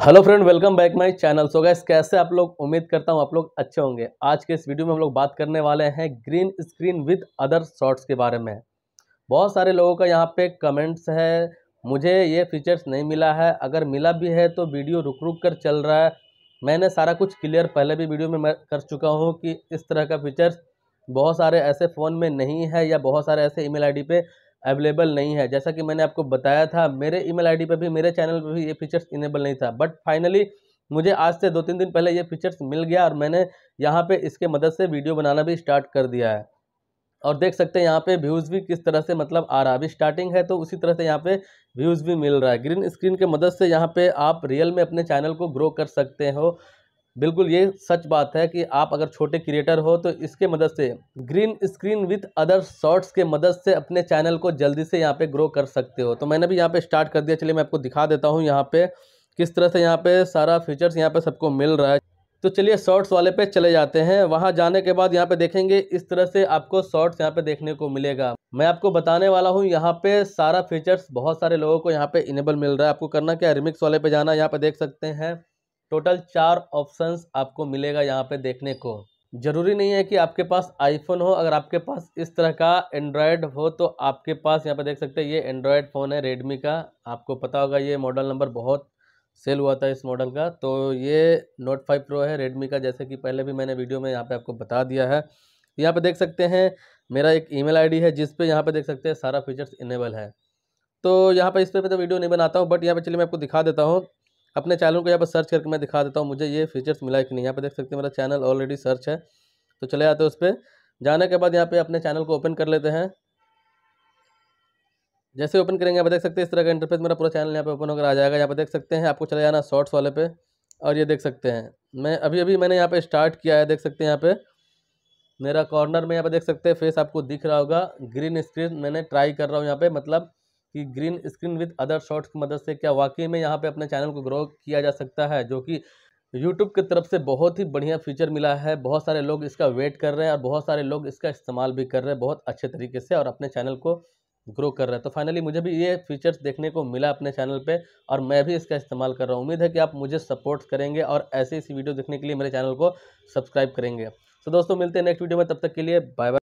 hello friend welcome back my channel so guys कैसे आप लोग उम्मीद करता हूँ आप लोग अच्छे होंगे आज के इस वीडियो में हम लोग बात करने वाले हैं green screen with other shots के बारे में बहुत सारे लोगों का यहाँ पे कमेंट्स है मुझे ये फीचर्स नहीं मिला है अगर मिला भी है तो वीडियो रुक रुक कर चल रहा है मैंने सारा कुछ क्लियर पहले भी वीडियो में मैं कर चुका हूँ कि इस तरह का फीचर्स बहुत सारे ऐसे फ़ोन में नहीं है या बहुत सारे ऐसे ई मेल पे अवेलेबल नहीं है जैसा कि मैंने आपको बताया था मेरे ईमेल आईडी पर भी मेरे चैनल पर भी ये फीचर्स इनेबल नहीं था बट फाइनली मुझे आज से दो तीन दिन पहले ये फीचर्स मिल गया और मैंने यहाँ पे इसके मदद से वीडियो बनाना भी स्टार्ट कर दिया है और देख सकते हैं यहाँ पे व्यूज़ भी किस तरह से मतलब आ रहा है अभी स्टार्टिंग है तो उसी तरह से यहाँ पे व्यूज़ भी मिल रहा है ग्रीन स्क्रीन के मदद से यहाँ पे आप रियल में अपने चैनल को ग्रो कर सकते हो बिल्कुल ये सच बात है कि आप अगर छोटे क्रिएटर हो तो इसके मदद से green screen with other shorts के मदद से अपने चैनल को जल्दी से यहाँ पे ग्रो कर सकते हो तो मैंने भी यहाँ पे स्टार्ट कर दिया चलिए मैं आपको दिखा देता हूँ यहाँ पे किस तरह से यहाँ पे सारा फीचर्स यहाँ पे सबको मिल रहा है तो चलिए शॉर्ट्स वाले पे चले जाते हैं वहाँ जाने के बाद यहाँ पे देखेंगे इस तरह से आपको शॉर्ट्स यहाँ पे देखने को मिलेगा मैं आपको बताने वाला हूँ यहाँ पे सारा फीचर्स बहुत सारे लोगों को यहाँ पे इनेबल मिल रहा है आपको करना क्या रिमिक्स वाले पे जाना यहाँ पे देख सकते हैं टोटल चार ऑप्शंस आपको मिलेगा यहाँ पे देखने को ज़रूरी नहीं है कि आपके पास आईफोन हो अगर आपके पास इस तरह का एंड्रॉयड हो तो आपके पास यहाँ पे देख सकते हैं ये एंड्रॉयड फ़ोन है रेडमी का आपको पता होगा ये मॉडल नंबर बहुत सेल हुआ था इस मॉडल का तो ये नोट फाइव प्रो है रेडमी का जैसे कि पहले भी मैंने वीडियो में यहाँ पे आपको बता दिया है यहाँ पर देख सकते हैं मेरा एक ई मेल है जिस पर यहाँ पर देख सकते हैं सारा फीचर्स इनेबल है तो यहाँ पर इस पर तो वीडियो नहीं बनाता हूँ बट यहाँ पर चलिए मैं आपको दिखा देता हूँ अपने चैनल को यहाँ पर सर्च करके मैं दिखा देता हूँ मुझे ये फीचर्स मिला कि नहीं यहाँ पर देख सकते हैं मेरा चैनल ऑलरेडी सर्च है तो चले जाते हैं उस पर जाने के बाद यहाँ पे अपने चैनल को ओपन कर लेते हैं जैसे ओपन करेंगे आप देख सकते हैं इस तरह का इंटरफेस मेरा पूरा चैनल यहाँ पे ओपन होकर आ जाएगा यहाँ पे देख सकते हैं आपको चले जाना शॉर्ट्स वाले पे और ये देख सकते हैं मैं अभी अभी मैंने यहाँ पे स्टार्ट किया है देख सकते हैं यहाँ पे मेरा कॉर्नर में यहाँ पे देख सकते हैं फेस आपको दिख रहा होगा ग्रीन स्क्रीन मैंने ट्राई कर रहा हूँ यहाँ पे मतलब कि green screen with other shorts की मदद से क्या वाकई में यहाँ पे अपने चैनल को ग्रो किया जा सकता है जो कि यूट्यूब की तरफ से बहुत ही बढ़िया फीचर मिला है बहुत सारे लोग इसका वेट कर रहे हैं और बहुत सारे लोग इसका इस्तेमाल भी कर रहे हैं बहुत अच्छे तरीके से और अपने चैनल को ग्रो कर रहे हैं तो फाइनली मुझे भी ये फीचर्स देखने को मिला अपने चैनल पे और मैं भी इसका इस्तेमाल कर रहा हूँ उम्मीद है कि आप मुझे सपोर्ट करेंगे और ऐसी ऐसी वीडियो देखने के लिए मेरे चैनल को सब्सक्राइब करेंगे तो दोस्तों मिलते हैं नेक्स्ट वीडियो में तब तक के लिए बाय बाय